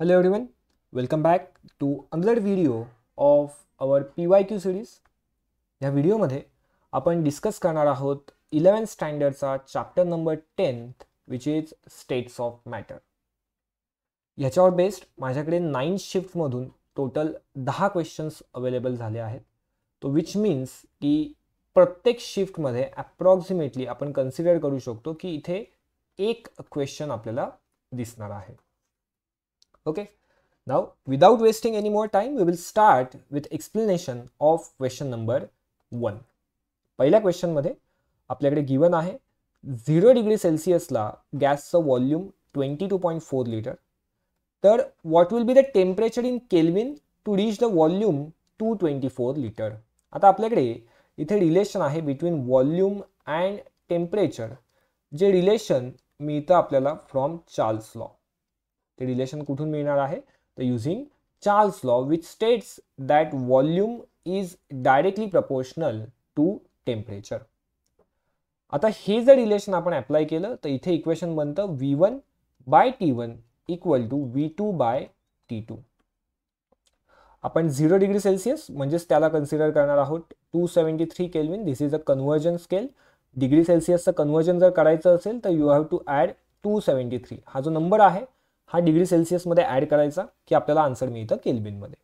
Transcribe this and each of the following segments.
Hello everyone, welcome back to another video of our PYQ series. या व्हिडिओमध्ये आपण discuss करणार आहोत इलेवन स्टँडर्डचा chapter number tenth which is states of matter ह्याच्यावर बेस्ड माझ्याकडे नाईन शिफ्टमधून टोटल दहा क्वेश्चन्स अवेलेबल झाले आहेत तो विच मीन्स की प्रत्येक शिफ्टमध्ये ॲप्रॉक्सिमेटली आपण कन्सिडर करू शकतो की इथे एक क्वेश्चन आपल्याला दिसणार आहे Okay. Now, without wasting any more time, we will start with explanation of question number one पहिल्या क्वेश्चनमध्ये आपल्याकडे गिवन आहे झिरो डिग्री सेल्सिअसला गॅसचं volume twenty two point four litre तर what will be the temperature in kelvin to reach the volume to twenty four litre आता आपल्याकडे इथे रिलेशन आहे बिटवीन वॉल्यूम अँड टेम्परेचर जे रिलेशन मिळतं आपल्याला फ्रॉम चार्ल्स लॉ ते रिलेशन कुठून मिळणार आहे तर using Charles law which states that volume is directly proportional to temperature आता हे जर रिलेशन आपण अप्लाय केलं तर इथे इक्वेशन बनतं V one by T one equal to V two by T two आपण झिरो डिग्री सेल्सिअस म्हणजेच त्याला कन्सिडर करणार आहोत two seventy three kelvin this is a conversion scale degree सेल्सिअसचं कन्व्हर्जन जर करायचं असेल तर you have to add two seventy three हा जो नंबर आहे हा डिग्री सेल्सिअसमध्ये ॲड करायचा की आपल्याला आन्सर मिळतं केलबिनमध्ये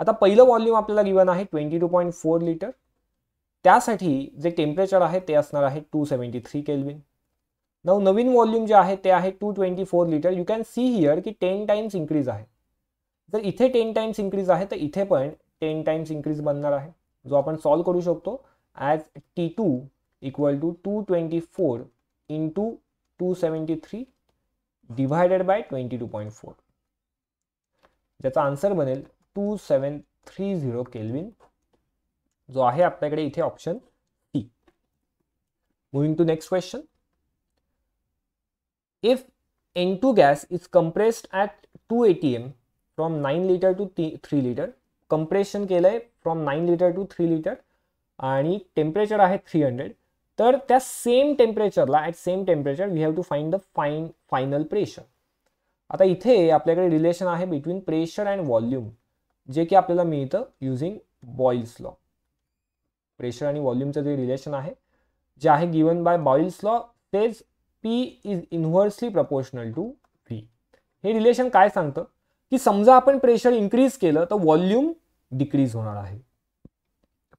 आता पहिलं वॉल्यूम आपल्याला गिवन आहे twenty two point four litre त्यासाठी जे टेम्परेचर आहे ते असणार आहे टू सेवन्टी थ्री केल्विन नऊ नवीन व्हॉल्यूम जे आहे ते आहे two twenty four litre you can see here की टेन टाइम्स इन्क्रीज आहे जर इथे टेन टाइम्स इन्क्रीज आहे तर इथे पण टेन टाइम्स इन्क्रीज बनणार आहे जो आपण सॉल्व करू शकतो as T two equal to two twenty four into two seventy three divided by twenty two point four ज्याचा आन्सर बनेल two seven three zero kelvin जो आहे आपल्याकडे इथे option T moving to next question if N two gas is compressed at two A T M from nine litre to three litre compression केलं आहे from nine litre to three litre आणि temperature आहे three hundred तर त्या same टेम्परेचरला at same temperature we have to find the fine final pressure आता इथे आपल्याकडे रिलेशन आहे बिटवीन प्रेशर अँड व्हॉल्यूम जे की आपल्याला मिळतं युझिंग बॉईल्स लॉ प्रेशर आणि व्हॉल्यूमचं जे रिलेशन आहे जे आहे गिवन बाय बॉईल्स लॉ तेच P is inversely proportional to V हे रिलेशन काय सांगतं की समजा आपण प्रेशर इन्क्रीज केलं तर व्हॉल्यूम डिक्रीज होणार आहे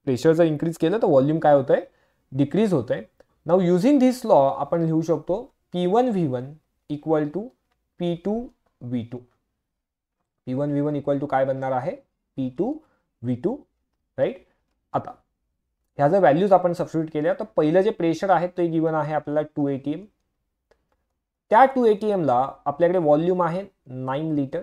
प्रेशर जर इन्क्रीज केलं तर व्हॉल्यूम काय होतंय डिक्रीज होत आहे नाव युझिंग धिस लॉ आपण लिहू शकतो P one V one equal to P two V two P one V one equal to काय बनणार आहे P two V two right आता ह्या जर व्हॅल्यूज आपण सबस्टिट्यूट केल्या तर पहिलं जे प्रेशर आहे ते गिवन आहे आपल्याला टू ए टी एम त्या टू ए टी एमला आपल्याकडे व्हॉल्यूम आहे नाईन लिटर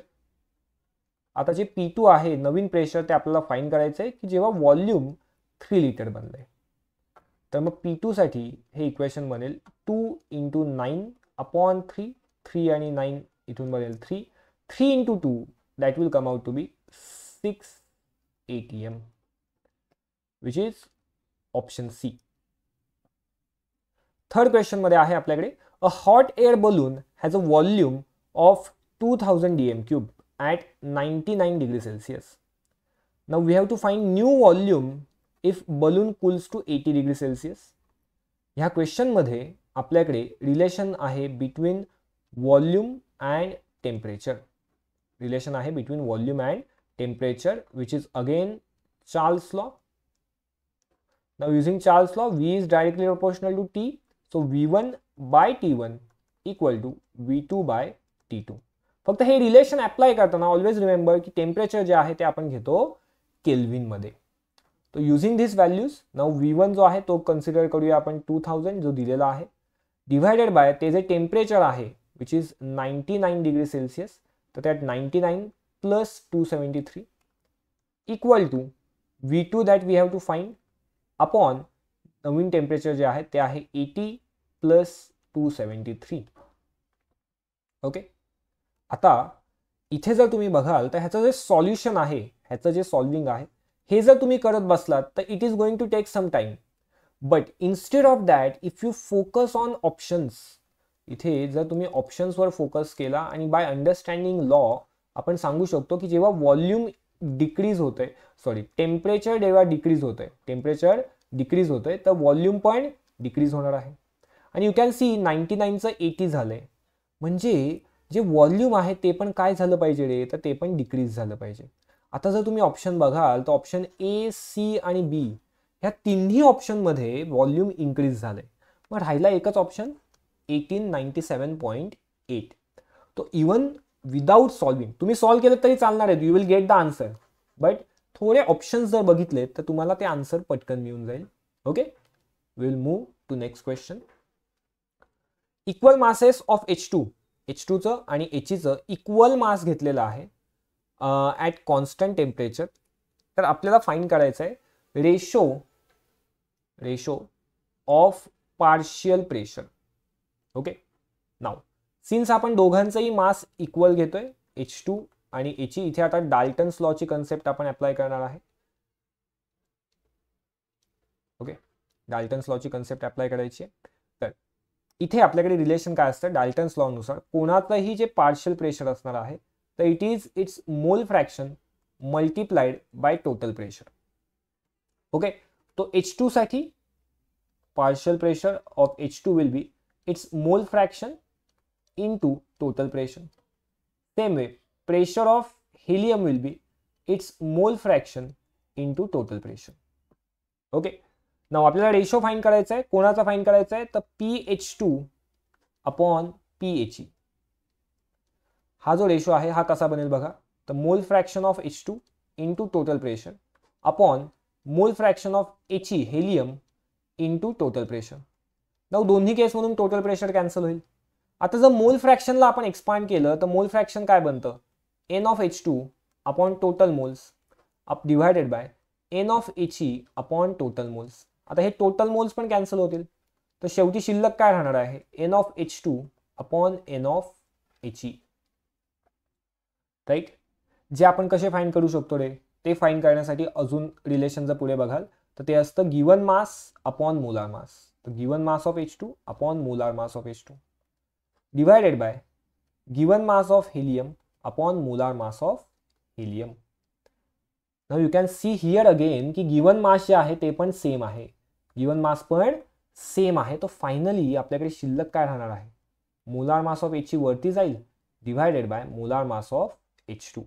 आता जे पी टू आहे नवीन प्रेशर ते आपल्याला फाईन करायचं आहे की जेव्हा व्हॉल्यूम थ्री लिटर बनलं आहे तर मग पी साठी हे इक्वेशन बनेल two into nine upon three three आणि नाईन इथून बनेल three three into two that will come out to be six A T M which is option C third क्वेश्चनमध्ये आहे आपल्याकडे a hot air balloon has a volume of two thousand D M cube at ninety nine degree Celsius now we have to find new volume if balloon cools to eighty degree Celsius ह्या क्वेश्चनमध्ये आपल्याकडे relation आहे between volume and temperature relation आहे between volume and temperature which is again Charles law using Charles law V is directly proportional to T so V one by T one equal to V two by T two फक्त हे relation apply करताना always remember की temperature जे आहे ते आपण घेतो केल्विनमध्ये तो using this values now V one जो आहे तो कन्सिडर करूया आपण टू थाउजंड जो दिलेला आहे डिव्हायडेड बाय ते जे टेम्परेचर आहे which is ninety nine degree Celsius तर that ninety nine plus two seventy three equal to V two that we have to find upon नवीन टेम्परेचर जे आहे ते आहे eighty plus two seventy three okay आता इथे जर तुम्ही बघाल तर ह्याचं जे सॉल्युशन आहे ह्याचं जे सॉल्विंग आहे हे जर तुम्ही करत बसलात तर it is going to take some time but instead of that if you focus on options इथे जर तुम्ही ऑप्शन्सवर फोकस केला आणि बाय अंडरस्टँडिंग लॉ आपण सांगू शकतो की जेव्हा व्हॉल्यूम डिक्रीज होते सॉरी टेम्परेचर जेव्हा डिक्रीज होते टेम्परेचर डिक्रीज होते तर व्हॉल्यूम पण डिक्रीज होणार आहे आणि यू कॅन सी नाईन्टी नाईनचं एटी झालं आहे म्हणजे जे व्हॉल्यूम आहे ते पण काय झालं पाहिजे रे तर ते पण डिक्रीज झालं पाहिजे आता जर तुम्ही ऑप्शन बघाल तर ऑप्शन ए सी आणि बी ह्या तिन्ही ऑप्शनमध्ये व्हॉल्यूम इन्क्रीज झालं आहे मग राहिला एकच option eighteen ninety seven point eight तो इवन विदाउट सॉल्विंग तुम्ही सॉल्व केलं तरी चालणार आहे you will get the answer but थोडे ऑप्शन्स जर बघितले तर तुम्हाला ते आन्सर पटकन मिळून जाईल okay will move to next question equal masses of H two H टूचं आणि एच इक्वल मास घेतलेलं आहे ॲट कॉन्स्टंट टेम्परेचर तर आपल्याला फाईन करायचं आहे ratio ratio of partial pressure okay now since आपण दोघांचाही मास इक्वल घेतोय एच टू आणि याची e, इथे आता डाल्टन्स लॉची कन्सेप्ट आपण अप्लाय करणार आहे ओके डाल्टन्स लॉची कन्सेप्ट अप्लाय करायची आहे तर इथे आपल्याकडे रिलेशन काय असतं डाल्टन्स लॉनुसार कोणाचंही जे पार्शियल प्रेशर असणार आहे तर it is its mole fraction multiplied by total pressure okay तो एच टू साठी partial pressure of H two will be its mole fraction into total pressure same way pressure of will be its mole fraction into total pressure okay ना आपल्याला ratio fine करायचा आहे कोणाचा fine करायचा आहे तर P H two upon P H E हा जो रेशो आहे हा कसा बनेल बघा तर mole fraction of H two into total pressure upon mole fraction of H E helium into total pressure now दोन्ही केस म्हणून टोटल प्रेशर कॅन्सल होईल आता जर मोल फ्रॅक्शनला आपण एक्सपांड केलं तर मोल फ्रॅक्शन काय बनतं N of H two upon total moles up divided by N of H E upon total moles आता हे टोटल मोल्स पण कॅन्सल होतील तर शेवटी शिल्लक काय राहणार आहे N of H two upon N of H E right जे आपण कसे फाईन करू शकतो रे ते फाईन करण्यासाठी अजून रिलेशन जर पुढे बघाल तर ते असतं given mass upon molar mass तर given mass of H two upon molar mass of H two divided by given mass of helium upon molar mass of helium now you can see here again की given mass जे आहे ते पण same आहे given mass पण same आहे तो finally आपल्याकडे शिल्लक काय राहणार आहे मोलार मास ऑफ ची वरती जाईल divided by molar mass of H2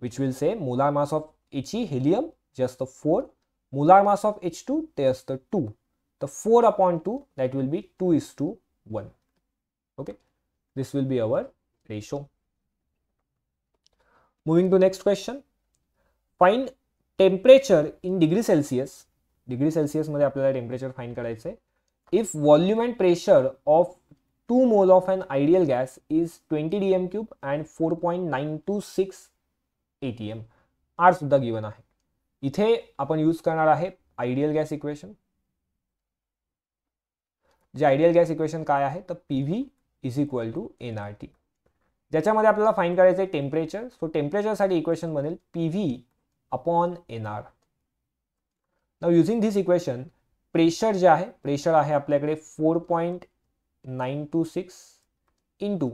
which will say molar mass of He helium just the 4 molar mass of H2 there's the 2 the 4 upon 2 that will be 2 is to 1 okay this will be our ratio moving to next question find temperature in degree celsius degree सेल्सिअसमध्ये temperature find fine करायचं आहे if volume and pressure of to mole of 2 is of an ideal gas is 20 dm cube and 4.926 atm R सुद्धा given आहे इथे आपण use करणार आहे ideal gas equation जे ideal gas equation काय आहे तर P V is equal to N R T ज्याच्यामध्ये आपल्याला फाईन करायचं आहे टेम्परेचर सो टेम्परेचरसाठी इक्वेशन बनेल P V upon N R now using this equation pressure जे आहे प्रेशर आहे आपल्याकडे four point nine two six into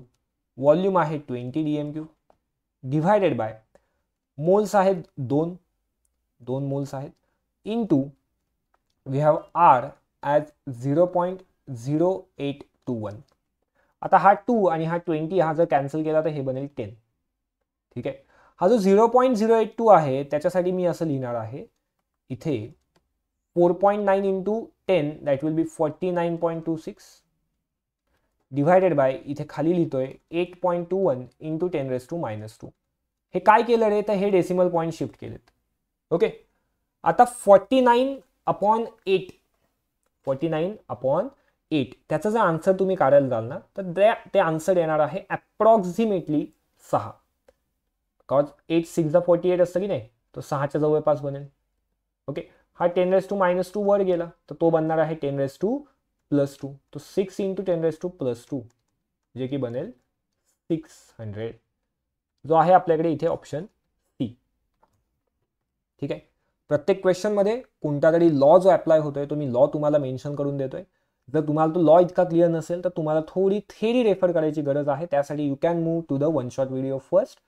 volume आहे twenty D M cube divided bye moles आहेत दोन दोन मोल्स आहेत into we have R as zero point zero eight two one आता हा टू आणि हा ट्वेंटी हा जर कॅन्सल केला तर हे बनेल टेन ठीक आहे हा जो zero point zero eight two आहे त्याच्यासाठी मी असं लिहिणार आहे इथे four point nine into ten that will be forty nine point two six divided by इथे खाली लिहितोय eight point two one into ten raise to minus two हे काय केलं रे तर हे डेसिमल पॉईंट शिफ्ट केलेत ओके आता forty nine upon eight forty nine upon eight त्याचा जर आन्सर तुम्ही काढायला जाल ना तर ते आन्सर येणार आहे ॲप्रॉक्झिमेटली सहा कॉज एट सिक्सचा फोर्टी एट असतं की नाही तो सहाच्या जवळपास बनेल ओके हा ten raise to minus two वर गेला तर तो बनणार आहे ten raise to plus two तो six into ten raise to plus two जे की बनेल सिक्स हंड्रेड जो आहे आपल्याकडे इथे ऑप्शन सी ठीक आहे प्रत्येक क्वेश्चनमध्ये कोणता तरी लॉ जो अप्लाय होतोय तो मी लॉ तुम्हाला मेन्शन करून देतोय जर तुम्हाला तो लॉ इतका क्लिअर नसेल तर तुम्हाला थोडी थेरी रेफर करायची गरज आहे त्यासाठी you can move to the one shot video first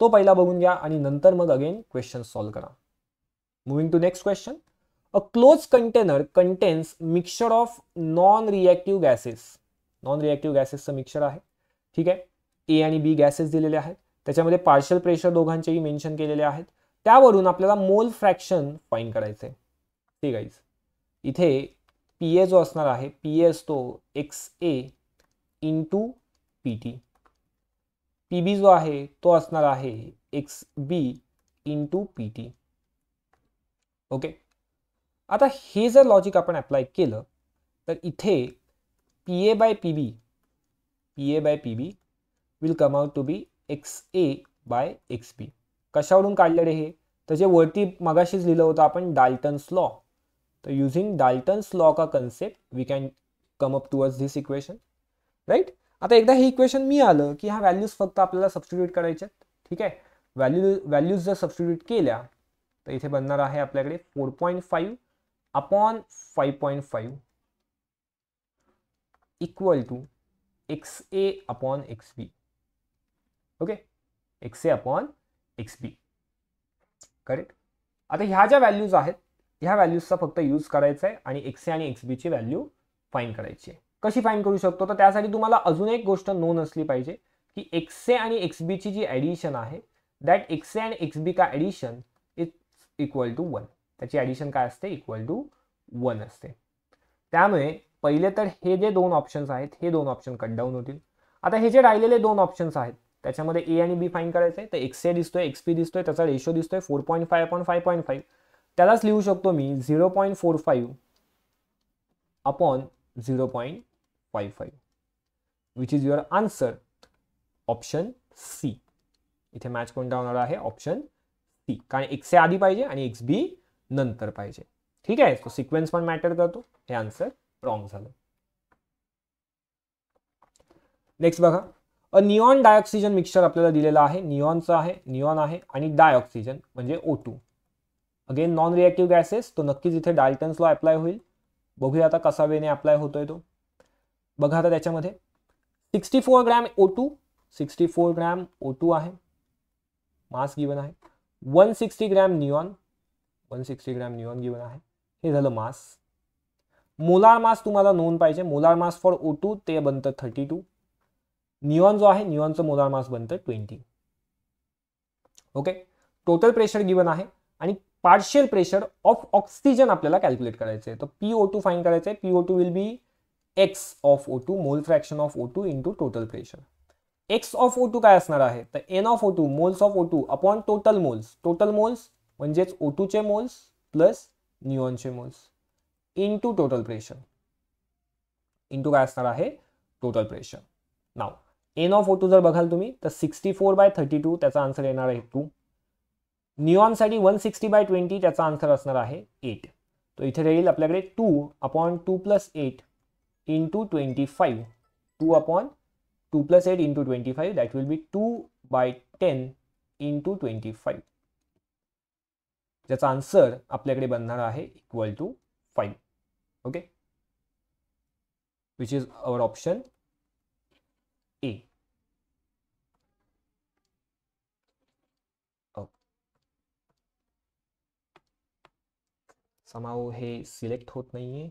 तो पहिला बघून घ्या आणि नंतर मग अगेन क्वेश्चन सॉल्व करा moving to next question a close container contains mixture of non reactive gases non reactive गॅसेसचं मिक्सर आहे ठीक आहे ए आणि बी गॅसेस दिलेले आहेत त्याच्यामध्ये पार्शल प्रेशर दोघांचेही मेन्शन केलेले आहेत त्यावरून आपल्याला मोल फ्रॅक्शन फाईन करायचं आहे ठीक आहे इथे पी ए जो असणार आहे पी ए असतो X A into P T P B जो आहे तो असणार आहे X B into P T okay आता हे जर लॉजिक आपण अप्लाय केलं तर इथे P A by P B P A by P B will come out to be X A by X B कशावरून काढलं रे हे तर जे वरती मगाशीच लिहिलं होतं आपण डाल्टन्स लॉ तर युझिंग डाल्टन्स लॉ का concept we can come up towards this equation right आता एकदा हे इक्वेशन मी आलं की ह्या व्हॅल्यूज फक्त आपल्याला सबस्टिट्यूट करायच्यात ठीक आहे व्हॅल्यू व्हॅल्यूज जर सबस्टिट्यूट केल्या तर इथे बनणार आहे आपल्याकडे four point five upon five point five equal to X A upon X B okay X A upon X B correct आता ह्या ज्या व्हॅल्यूज आहेत ह्या व्हॅल्यूजचा फक्त यूज करायचा आहे आणि एक्स ए आणि एक्स बीची व्हॅल्यू फाईन करायची आहे कशी फाईन करू शकतो तर त्यासाठी तुम्हाला अजून एक गोष्ट नोंद असली पाहिजे की एक्स ए आणि एक्स ची जी ॲडिशन आहे that X A and X B का addition is equal to one त्याची ॲडिशन काय असते इक्वल टू वन असते त्यामुळे पहिले तर हे जे दोन ऑप्शन्स आहेत हे दोन ऑप्शन कट डाऊन होतील आता हे जे राहिलेले दोन ऑप्शन्स आहेत त्याच्यामध्ये ए आणि बी फाईन करायचं आहे तर एक्स ए दिसतोय एक्स पी दिसतोय त्याचा रेशो दिसतोय four point five upon five point five त्यालाच लिहू शकतो मी zero point four five upon zero point five five which is your answer option C इथे मॅच कोणता होणार आहे ऑप्शन सी कारण एक्स ए आधी पाहिजे आणि एक्स बी नंतर पाहिजे ठीक आहे तो सिक्वेन्स पण मॅटर करतो हे आन्सर रॉंग झालं नेक्स्ट बघा अ निऑन डायऑक्सिजन मिक्सचर आपल्याला दिलेला आहे निऑनचं आहे निऑन आहे आणि डायऑक्सिजन म्हणजे O two again non reactive gases तो नक्कीच इथे डाल्टन्स लॉ अप्लाय होईल बघूया आता कसा वेने अप्लाय होतोय तो बघा आता त्याच्यामध्ये sixty four gram O two sixty four gram O two आहे मास गिवन आहे one sixty gram neon one sixty gram neon given आहे हे झालं मास मोलार मास तुम्हाला नोंद पाहिजे molar mass for O two ते बनतं थर्टी टू निऑन जो आहे न्यूऑनचं मोलार मास बनतं twenty okay total pressure given आहे आणि पार्शियल प्रेशर ऑफ ऑक्सिजन आपल्याला कॅल्क्युलेट करायचे आहे तर पी ओ टू फाईन करायचं आहे P O two will be X of O two mole fraction of O two into total pressure X of O two काय असणार आहे तर N of O two moles of O two upon total moles total moles म्हणजेच O टूचे moles plus निऑनचे moles into total pressure into काय असणार आहे total pressure now N of O जर बघाल तुम्ही तर sixty four by thirty two त्याचा आन्सर येणार आहे टू निऑनसाठी वन सिक्स्टी बाय ट्वेंटी त्याचा आन्सर असणार आहे एट तर इथे राहील आपल्याकडे two upon two plus eight into twenty five two upon two plus eight into twenty five that will be two by ten into twenty five त्याचा answer आपल्याकडे बनणार आहे equal to five okay which is our option A समाव हे select होत नाहीये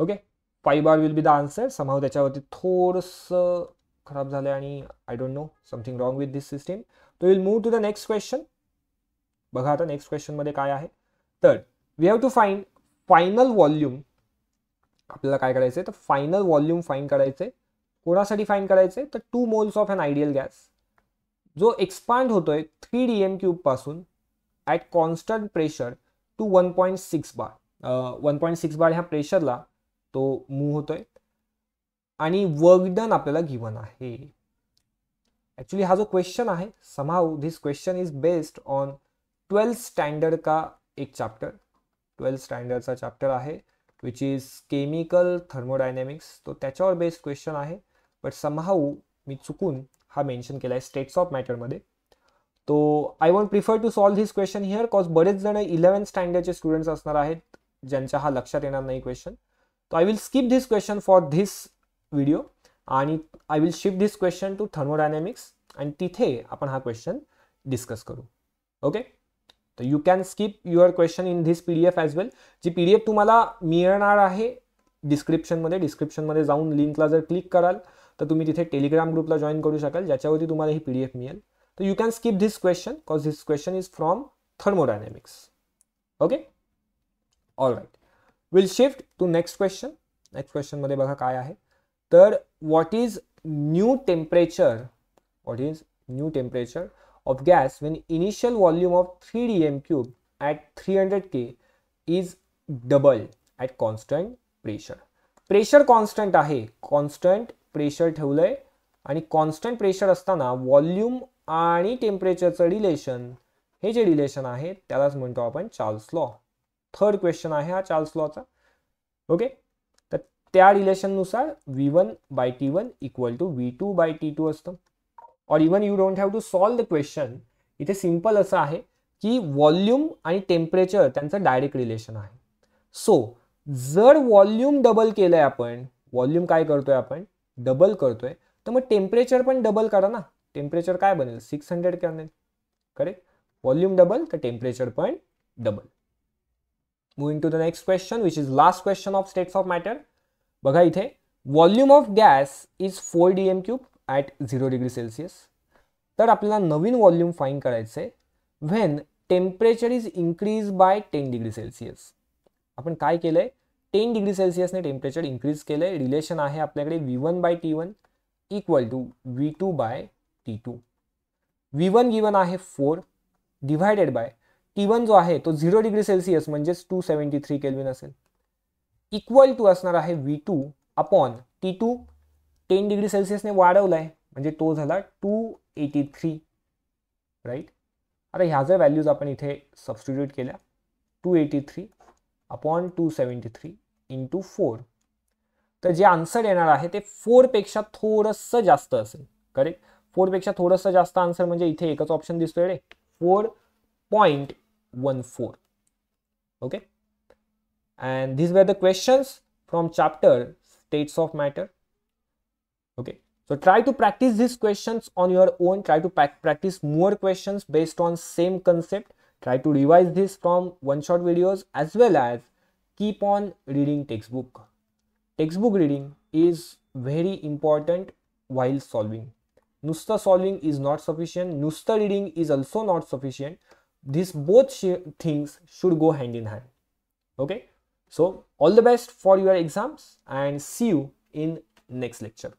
okay five bar will be the answer समाव त्याच्यावरती थोडंसं खराब झालं आणि I don't know something wrong with this system तो will move to the next question बघा आता नेक्स्ट क्वेश्चनमध्ये काय आहे तर we have to find final volume आपल्याला काय करायचं आहे तर फायनल व्हॉल्यूम फाईन करायचं कोणासाठी फाईन करायचं तर two moles of an ideal gas जो एक्सपांड होतोय थ्री डी एम पासून at constant pressure to one point six bar one point six bar ह्या प्रेशरला तो मूव्ह होतोय आणि वर्क डन आपल्याला गिवन आहे ॲक्च्युली हा जो क्वेश्चन आहे समाव this question is based on twelfth standard का एक चॅप्टर ट्वेल्थ स्टँडर्डचा चॅप्टर आहे विच इज केमिकल थर्मोडायनॅमिक्स तो त्याच्यावर बेस्ड क्वेश्चन आहे बट समहाऊ मी चुकून हा मेन्शन केला आहे स्टेट्स ऑफ मॅटरमध्ये तो I want prefer to solve this question here cause बरेच जण इलेव्हन स्टँडर्डचे स्टुडंट्स असणार आहेत ज्यांच्या हा लक्षात येणार नाही क्वेश्चन तो I will skip this question for this video आणि I will shift this question to thermodynamics आणि तिथे आपण हा क्वेश्चन डिस्कस करू ओके तर you can skip your question in this P D F as well जी पी डी एफ तुम्हाला मिळणार आहे डिस्क्रिप्शनमध्ये डिस्क्रिप्शनमध्ये जाऊन लिंकला जर क्लिक कराल तर तुम्ही तिथे टेलिग्राम ग्रुपला जॉईन करू शकाल ज्याच्यावरती तुम्हाला ही पी डी एफ मिळेल तर you can skip this question because this question is from thermodynamics okay all right will shift to next question next क्वेश्चनमध्ये बघा काय आहे तर what is new temperature what is new temperature of gas when initial volume of three d M cube at three hundred K is double at constant pressure pressure constant आहे constant pressure ठेवलं आहे आणि constant pressure असताना volume आणि टेम्परेचरचं relation हे जे relation आहे त्यालाच म्हणतो आपण चार्ल्स लॉ थर्ड क्वेश्चन आहे हा चार्ल्स लॉचा ओके तर त्या रिलेशननुसार V one by T one equal to V two by T two असतं और even you don't have to solve the question इथे सिम्पल असं आहे की वॉल्यूम आणि टेम्परेचर त्यांचं डायरेक्ट रिलेशन आहे सो जर व्हॉल्यूम डबल केलंय आपण व्हॉल्यूम काय करतोय आपण डबल करतोय तर मग टेम्परेचर पण डबल करा ना टेम्परेचर काय बनेल six hundred correct volume double तर टेम्परेचर पण double moving to the next question which is last question of states of matter बघा इथे volume of gas is four d M cube at zero degree Celsius तर आपल्याला नवीन volume find करायचं आहे when temperature is increase by ten degree Celsius आपण काय केलं आहे टेन डिग्री सेल्सिअसने टेम्परेचर इन्क्रीज केलं आहे रिलेशन आहे आपल्याकडे we one by T one equal to V two by T two V one given आहे four divided by T one जो आहे तो झिरो डिग्री सेल्सिअस म्हणजेच टू सेव्हन्टी थ्री केल्विन असेल इक्वल टू असणार आहे V two upon T two ten degree सेल्सिअसने वाढवला आहे म्हणजे तो झाला टू एटी थ्री राईट आता ह्या ज्या व्हॅल्यूज आपण इथे सबस्टिट्यूट केल्या two eighty three upon two seventy three into four तर जे आन्सर येणार आहे ते फोरपेक्षा थोडंसं जास्त असेल करेक्ट फोरपेक्षा थोडंसं जास्त आन्सर म्हणजे इथे एकच ऑप्शन दिसतोय रे four point 14 okay and these were the questions from chapter states of matter okay so try to practice these questions on your own try to practice more questions based on same concept try to revise this from one shot videos as well as keep on reading textbook textbook reading is very important while solving nusta solving is not sufficient nusta reading is also not sufficient these both things should go hand in hand okay so all the best for your exams and see you in next lecture